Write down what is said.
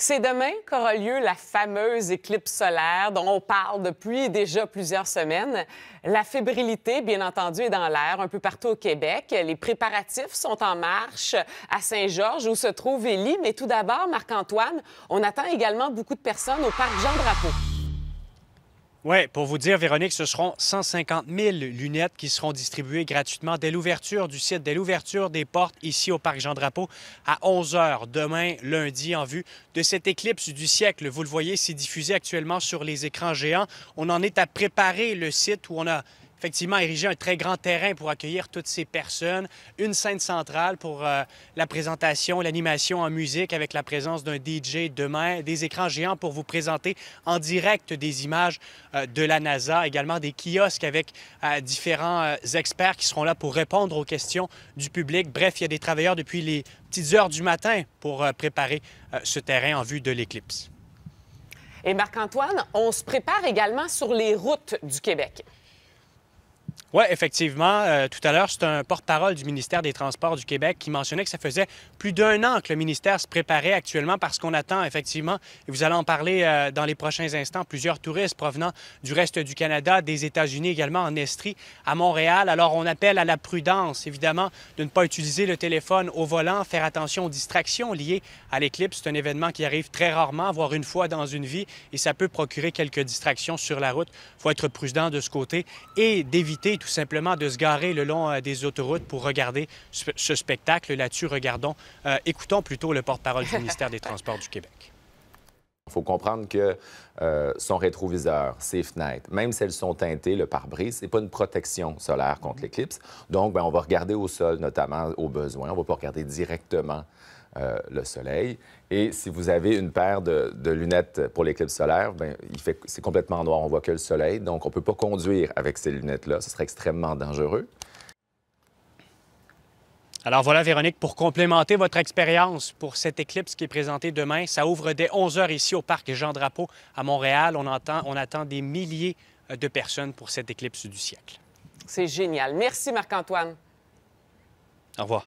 C'est demain qu'aura lieu la fameuse éclipse solaire dont on parle depuis déjà plusieurs semaines. La fébrilité, bien entendu, est dans l'air un peu partout au Québec. Les préparatifs sont en marche à Saint-Georges où se trouve Élie. Mais tout d'abord, Marc-Antoine, on attend également beaucoup de personnes au parc Jean-Drapeau. Oui, pour vous dire, Véronique, ce seront 150 000 lunettes qui seront distribuées gratuitement dès l'ouverture du site, dès l'ouverture des portes ici au Parc Jean-Drapeau à 11 h demain, lundi, en vue de cette éclipse du siècle. Vous le voyez, c'est diffusé actuellement sur les écrans géants. On en est à préparer le site où on a effectivement ériger un très grand terrain pour accueillir toutes ces personnes, une scène centrale pour euh, la présentation, l'animation en musique avec la présence d'un DJ demain, des écrans géants pour vous présenter en direct des images euh, de la NASA, également des kiosques avec euh, différents experts qui seront là pour répondre aux questions du public. Bref, il y a des travailleurs depuis les petites heures du matin pour préparer ce terrain en vue de l'éclipse. Et Marc-Antoine, on se prépare également sur les routes du Québec. Oui, effectivement. Euh, tout à l'heure, c'est un porte-parole du ministère des Transports du Québec qui mentionnait que ça faisait plus d'un an que le ministère se préparait actuellement parce qu'on attend effectivement, et vous allez en parler euh, dans les prochains instants, plusieurs touristes provenant du reste du Canada, des États-Unis également, en Estrie, à Montréal. Alors, on appelle à la prudence, évidemment, de ne pas utiliser le téléphone au volant, faire attention aux distractions liées à l'éclipse. C'est un événement qui arrive très rarement, voire une fois dans une vie, et ça peut procurer quelques distractions sur la route. Il faut être prudent de ce côté et d'éviter tout simplement de se garer le long euh, des autoroutes pour regarder ce spectacle. Là-dessus, regardons, euh, écoutons plutôt le porte-parole du ministère des Transports du Québec. Il faut comprendre que euh, son rétroviseur, ses fenêtres, même si elles sont teintées, le pare-brise, c'est pas une protection solaire contre mhm. l'éclipse. Donc, ben, on va regarder au sol, notamment au besoin. On va pas regarder directement euh, le soleil. Et si vous avez une paire de, lunettes pour l'éclipse solaire, bien, il fait, c'est complètement noir, on voit que le soleil. Donc, on ne peut pas conduire avec ces lunettes-là. Ce serait extrêmement dangereux. Alors voilà, Véronique, pour complémenter votre expérience pour cette éclipse qui est présentée demain, ça ouvre dès 11 heures ici au parc Jean-Drapeau à Montréal. On, entend, on attend des milliers euh, de personnes pour cette éclipse du siècle. C'est génial. Merci, Marc-Antoine. Au revoir.